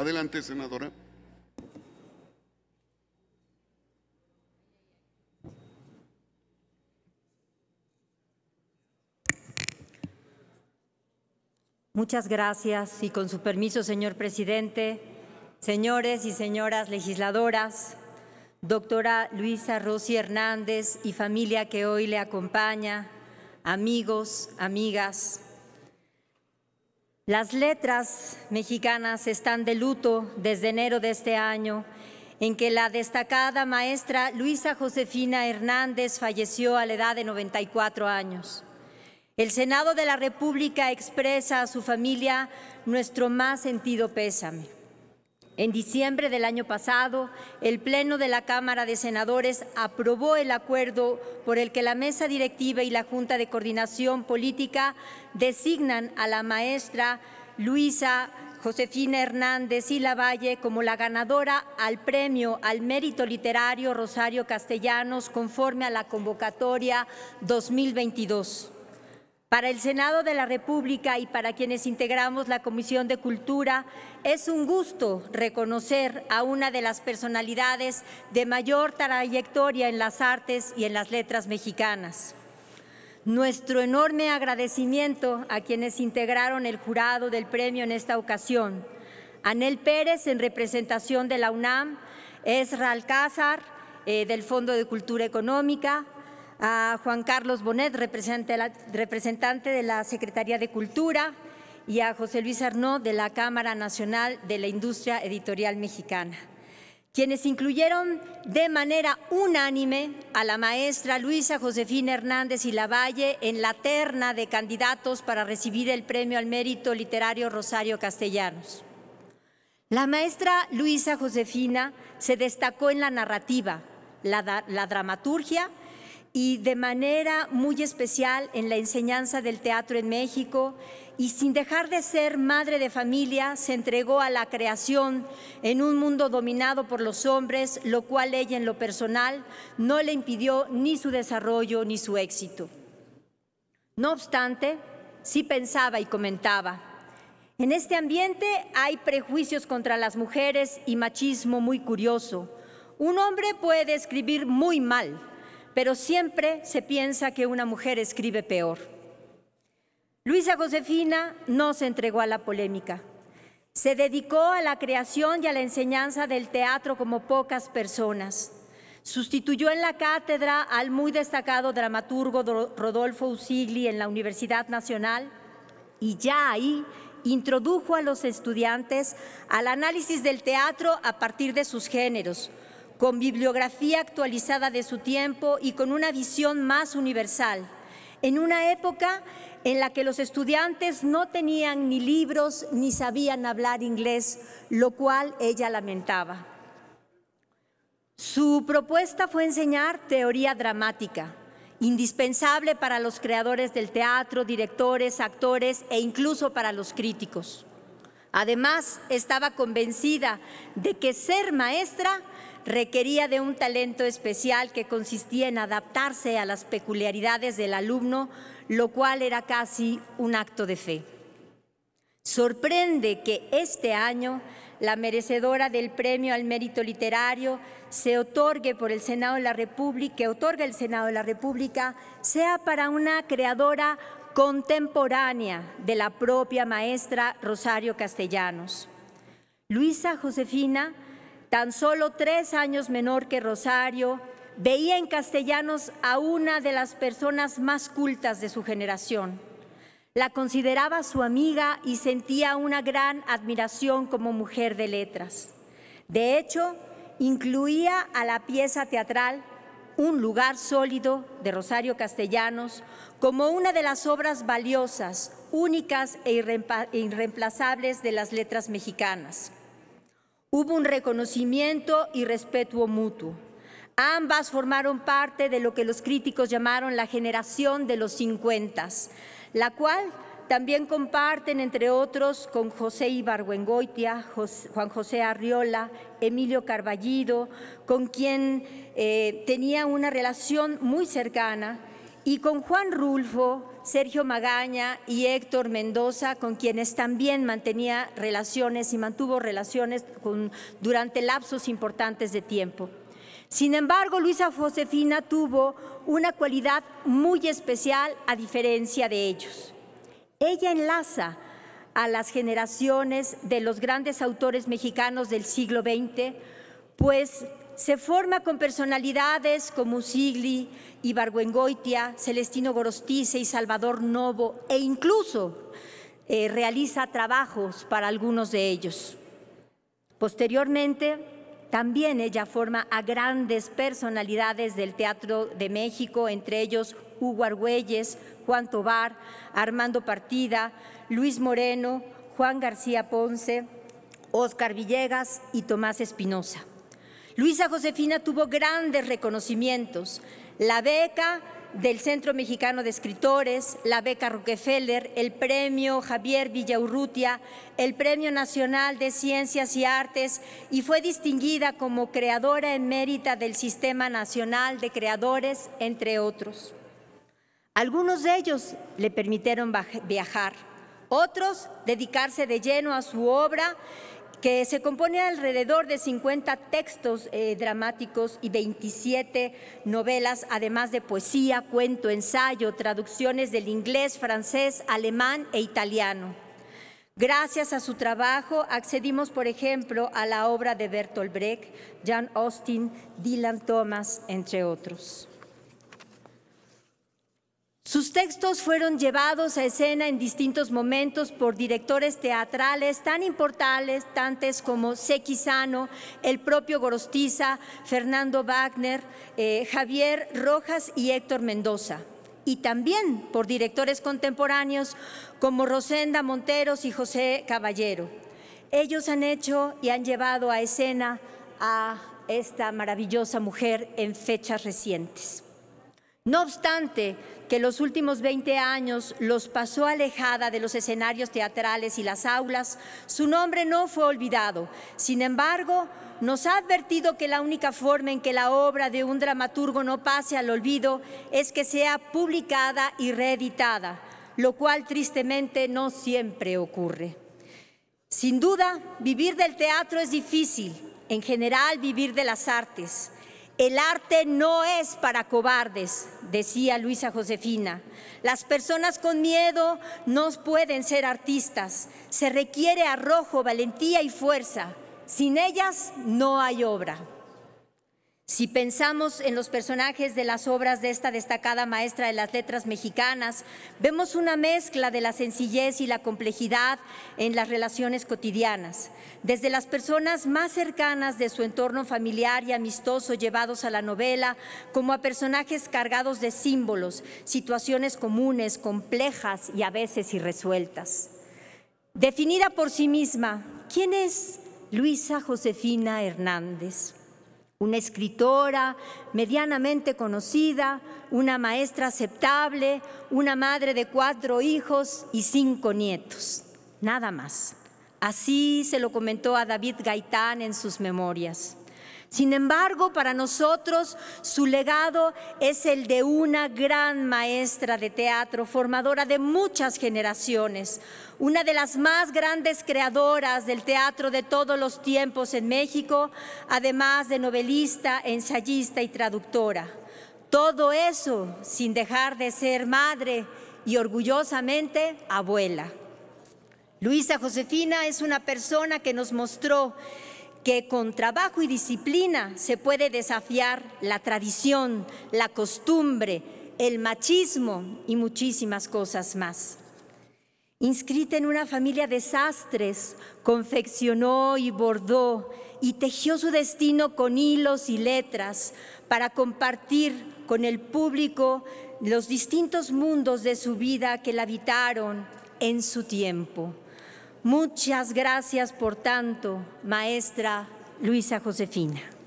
Adelante, senadora. Muchas gracias y con su permiso, señor presidente, señores y señoras legisladoras, doctora Luisa Rossi Hernández y familia que hoy le acompaña, amigos, amigas. Las letras mexicanas están de luto desde enero de este año, en que la destacada maestra Luisa Josefina Hernández falleció a la edad de 94 años. El Senado de la República expresa a su familia nuestro más sentido pésame. En diciembre del año pasado, el Pleno de la Cámara de Senadores aprobó el acuerdo por el que la Mesa Directiva y la Junta de Coordinación Política designan a la maestra Luisa Josefina Hernández y Lavalle como la ganadora al premio al mérito literario Rosario Castellanos conforme a la convocatoria 2022. Para el Senado de la República y para quienes integramos la Comisión de Cultura, es un gusto reconocer a una de las personalidades de mayor trayectoria en las artes y en las letras mexicanas. Nuestro enorme agradecimiento a quienes integraron el jurado del premio en esta ocasión. Anel Pérez en representación de la UNAM, Esra Alcázar eh, del Fondo de Cultura Económica, a Juan Carlos Bonet, representante de la Secretaría de Cultura, y a José Luis Arnaud, de la Cámara Nacional de la Industria Editorial Mexicana, quienes incluyeron de manera unánime a la maestra Luisa Josefina Hernández y Lavalle en la terna de candidatos para recibir el Premio al Mérito Literario Rosario Castellanos. La maestra Luisa Josefina se destacó en la narrativa, la dramaturgia y de manera muy especial en la enseñanza del teatro en México y sin dejar de ser madre de familia, se entregó a la creación en un mundo dominado por los hombres, lo cual ella en lo personal no le impidió ni su desarrollo ni su éxito. No obstante, sí pensaba y comentaba, en este ambiente hay prejuicios contra las mujeres y machismo muy curioso. Un hombre puede escribir muy mal, pero siempre se piensa que una mujer escribe peor. Luisa Josefina no se entregó a la polémica. Se dedicó a la creación y a la enseñanza del teatro como pocas personas. Sustituyó en la cátedra al muy destacado dramaturgo Rodolfo Usigli en la Universidad Nacional y ya ahí introdujo a los estudiantes al análisis del teatro a partir de sus géneros, con bibliografía actualizada de su tiempo y con una visión más universal, en una época en la que los estudiantes no tenían ni libros ni sabían hablar inglés, lo cual ella lamentaba. Su propuesta fue enseñar teoría dramática, indispensable para los creadores del teatro, directores, actores e incluso para los críticos. Además, estaba convencida de que ser maestra requería de un talento especial que consistía en adaptarse a las peculiaridades del alumno, lo cual era casi un acto de fe. Sorprende que este año la merecedora del premio al mérito literario se otorgue por el Senado de la República, que otorga el Senado de la República, sea para una creadora contemporánea de la propia maestra Rosario Castellanos. Luisa Josefina tan solo tres años menor que Rosario, veía en castellanos a una de las personas más cultas de su generación. La consideraba su amiga y sentía una gran admiración como mujer de letras. De hecho, incluía a la pieza teatral Un lugar sólido de Rosario Castellanos como una de las obras valiosas, únicas e irreemplazables de las letras mexicanas. Hubo un reconocimiento y respeto mutuo. Ambas formaron parte de lo que los críticos llamaron la generación de los 50, la cual también comparten, entre otros, con José Ibargüengoitia, Juan José Arriola, Emilio Carballido, con quien eh, tenía una relación muy cercana y con Juan Rulfo, Sergio Magaña y Héctor Mendoza, con quienes también mantenía relaciones y mantuvo relaciones con, durante lapsos importantes de tiempo. Sin embargo, Luisa Josefina tuvo una cualidad muy especial a diferencia de ellos. Ella enlaza a las generaciones de los grandes autores mexicanos del siglo XX, pues se forma con personalidades como Sigli, Ibargüengoitia, Celestino Gorostice y Salvador Novo, e incluso eh, realiza trabajos para algunos de ellos. Posteriormente, también ella forma a grandes personalidades del Teatro de México, entre ellos Hugo Argüelles, Juan Tobar, Armando Partida, Luis Moreno, Juan García Ponce, Óscar Villegas y Tomás Espinosa. Luisa Josefina tuvo grandes reconocimientos, la beca del Centro Mexicano de Escritores, la beca Rockefeller, el premio Javier Villaurrutia, el Premio Nacional de Ciencias y Artes y fue distinguida como creadora emérita del Sistema Nacional de Creadores, entre otros. Algunos de ellos le permitieron viajar, otros dedicarse de lleno a su obra que se compone alrededor de 50 textos eh, dramáticos y 27 novelas, además de poesía, cuento, ensayo, traducciones del inglés, francés, alemán e italiano. Gracias a su trabajo accedimos, por ejemplo, a la obra de Bertolt Brecht, Jan Austin, Dylan Thomas, entre otros. Sus textos fueron llevados a escena en distintos momentos por directores teatrales tan importantes tantes como Sequizano, el propio Gorostiza, Fernando Wagner, eh, Javier Rojas y Héctor Mendoza. Y también por directores contemporáneos como Rosenda Monteros y José Caballero. Ellos han hecho y han llevado a escena a esta maravillosa mujer en fechas recientes. No obstante, que los últimos 20 años los pasó alejada de los escenarios teatrales y las aulas, su nombre no fue olvidado. Sin embargo, nos ha advertido que la única forma en que la obra de un dramaturgo no pase al olvido es que sea publicada y reeditada, lo cual tristemente no siempre ocurre. Sin duda, vivir del teatro es difícil, en general vivir de las artes. El arte no es para cobardes, decía Luisa Josefina. Las personas con miedo no pueden ser artistas. Se requiere arrojo, valentía y fuerza. Sin ellas no hay obra. Si pensamos en los personajes de las obras de esta destacada maestra de las letras mexicanas, vemos una mezcla de la sencillez y la complejidad en las relaciones cotidianas, desde las personas más cercanas de su entorno familiar y amistoso llevados a la novela, como a personajes cargados de símbolos, situaciones comunes, complejas y a veces irresueltas. Definida por sí misma, ¿quién es Luisa Josefina Hernández? una escritora medianamente conocida, una maestra aceptable, una madre de cuatro hijos y cinco nietos. Nada más. Así se lo comentó a David Gaitán en sus memorias. Sin embargo, para nosotros su legado es el de una gran maestra de teatro, formadora de muchas generaciones, una de las más grandes creadoras del teatro de todos los tiempos en México, además de novelista, ensayista y traductora. Todo eso sin dejar de ser madre y orgullosamente abuela. Luisa Josefina es una persona que nos mostró que con trabajo y disciplina se puede desafiar la tradición, la costumbre, el machismo y muchísimas cosas más. Inscrita en una familia de sastres, confeccionó y bordó y tejió su destino con hilos y letras para compartir con el público los distintos mundos de su vida que la habitaron en su tiempo. Muchas gracias por tanto, maestra Luisa Josefina.